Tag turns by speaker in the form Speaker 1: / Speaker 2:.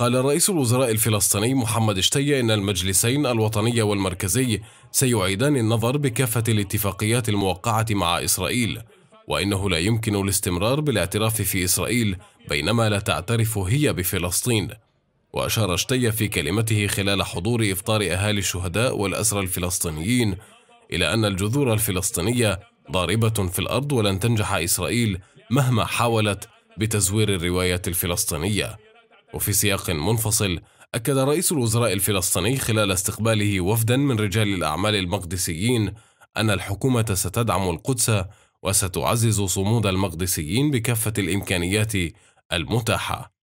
Speaker 1: قال رئيس الوزراء الفلسطيني محمد شتية إن المجلسين الوطني والمركزي سيعيدان النظر بكافة الاتفاقيات الموقعة مع إسرائيل وإنه لا يمكن الاستمرار بالاعتراف في إسرائيل بينما لا تعترف هي بفلسطين وأشار شتية في كلمته خلال حضور إفطار أهالي الشهداء والأسرى الفلسطينيين إلى أن الجذور الفلسطينية ضاربة في الأرض ولن تنجح إسرائيل مهما حاولت بتزوير الرواية الفلسطينية وفي سياق منفصل أكد رئيس الوزراء الفلسطيني خلال استقباله وفدا من رجال الأعمال المقدسيين أن الحكومة ستدعم القدس وستعزز صمود المقدسيين بكافة الإمكانيات المتاحة